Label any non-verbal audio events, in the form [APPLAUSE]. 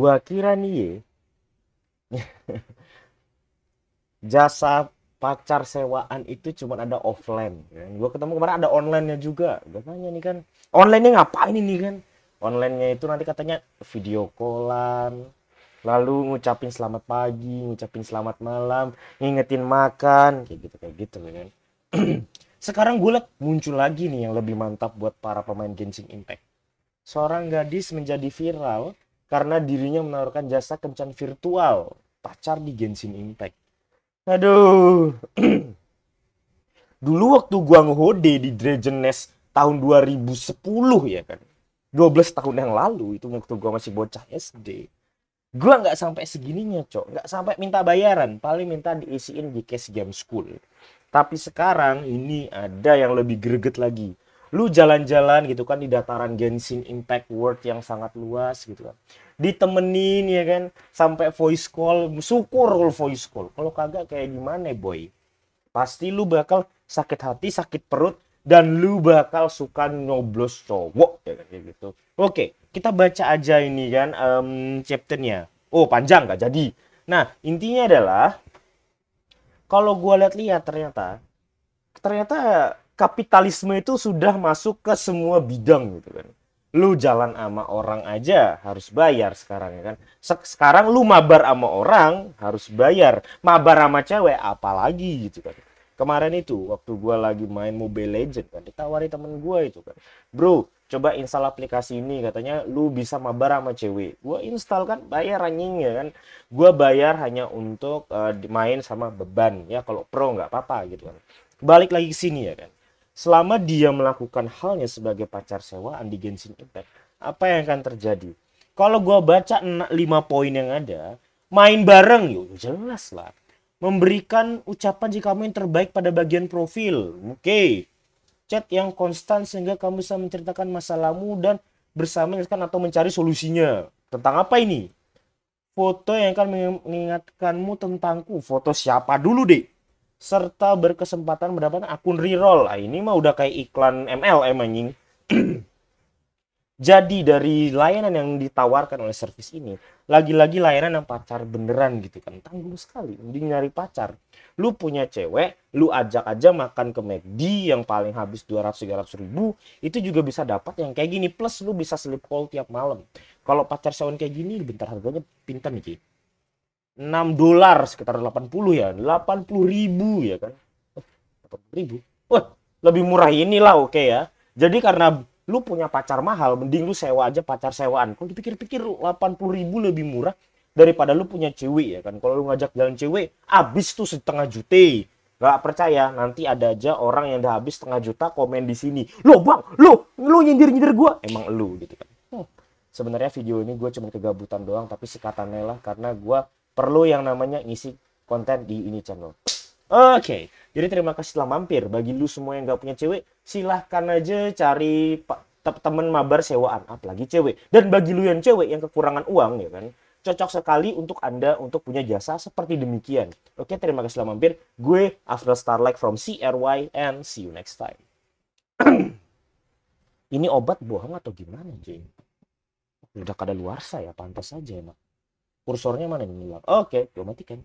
gua kira nih ye, jasa pacar sewaan itu cuma ada offline. Kan? Gua ketemu kemarin ada online-nya juga. Gua tanya nih kan, online-nya ngapain ini kan? Online-nya itu nanti katanya video callan, lalu ngucapin selamat pagi, ngucapin selamat malam, ngingetin makan, kayak gitu kayak gitu ya kan. [CLEARS THROAT] Sekarang gue liat muncul lagi nih yang lebih mantap buat para pemain Genshin Impact. Seorang gadis menjadi viral karena dirinya menawarkan jasa kencan virtual pacar di Genshin Impact. Aduh. [CLEARS THROAT] Dulu waktu gua ngehode di Dragon Nest tahun 2010 ya kan. 12 tahun yang lalu itu waktu gua masih bocah SD. Gua nggak sampai segininya, Cok. Nggak sampai minta bayaran, paling minta diisiin di cash game school. Tapi sekarang ini ada yang lebih greget lagi lu jalan-jalan gitu kan di dataran Genshin Impact World yang sangat luas gitu kan ditemenin ya kan sampai voice call syukur kalau voice call kalau kagak kayak gimana boy pasti lu bakal sakit hati sakit perut dan lu bakal suka nyoblos cowok ya kan kayak gitu oke kita baca aja ini kan um, chapternya oh panjang gak jadi nah intinya adalah kalau gua lihat-lihat ternyata ternyata kapitalisme itu sudah masuk ke semua bidang gitu kan lu jalan sama orang aja harus bayar sekarang ya kan sekarang lu mabar sama orang harus bayar mabar sama cewek apalagi gitu kan kemarin itu waktu gue lagi main Mobile Legend kan ditawari temen gue itu kan bro coba install aplikasi ini katanya lu bisa mabar sama cewek gue install kan bayar anjing ya kan gue bayar hanya untuk uh, main sama beban ya kalau pro nggak apa-apa gitu kan balik lagi ke sini ya kan selama dia melakukan halnya sebagai pacar sewaan di Genshin Impact, apa yang akan terjadi? Kalau gue baca 5 poin yang ada, main bareng, yuk jelas lah. Memberikan ucapan jika kamu yang terbaik pada bagian profil. Oke. Okay. Chat yang konstan sehingga kamu bisa menceritakan masalahmu dan bersama menyelesaikan atau mencari solusinya. Tentang apa ini? Foto yang akan mengingatkanmu tentangku. Foto siapa dulu, deh? serta berkesempatan mendapatkan akun reroll. Nah, ini mah udah kayak iklan MLM anjing. [CLEARS THROAT] Jadi dari layanan yang ditawarkan oleh service ini, lagi-lagi layanan yang pacar beneran gitu kan. Tanggung sekali, mending nyari pacar. Lu punya cewek, lu ajak aja makan ke McD yang paling habis 200-300 ribu, itu juga bisa dapat yang kayak gini. Plus lu bisa sleep call tiap malam. Kalau pacar sewan kayak gini, bentar harganya pinter nih, Gitu. 6 dolar sekitar 80 ya 80 ribu ya kan 80 ribu wah lebih murah inilah oke okay ya jadi karena lu punya pacar mahal mending lu sewa aja pacar sewaan kalau dipikir-pikir 80 ribu lebih murah daripada lu punya cewek ya kan kalau lu ngajak jalan cewek habis tuh setengah juta Gak percaya, nanti ada aja orang yang udah habis setengah juta komen di sini. Lo bang, lo, lo nyindir-nyindir gue. Emang lo gitu kan. Hmm. Sebenarnya video ini gue cuma kegabutan doang, tapi sikatannya lah. Karena gue perlu yang namanya ngisi konten di ini channel. Oke, okay. jadi terima kasih telah mampir. Bagi lu semua yang gak punya cewek, silahkan aja cari temen mabar sewaan, apalagi cewek. Dan bagi lu yang cewek yang kekurangan uang, ya kan, cocok sekali untuk Anda untuk punya jasa seperti demikian. Oke, okay, terima kasih telah mampir. Gue After Starlight from CRY and see you next time. [CLEARS THROAT] Ini obat bohong atau gimana, Jeng? Udah kada luar saya, pantas aja emang. Ya, kursornya mana nih oke okay, gue matikan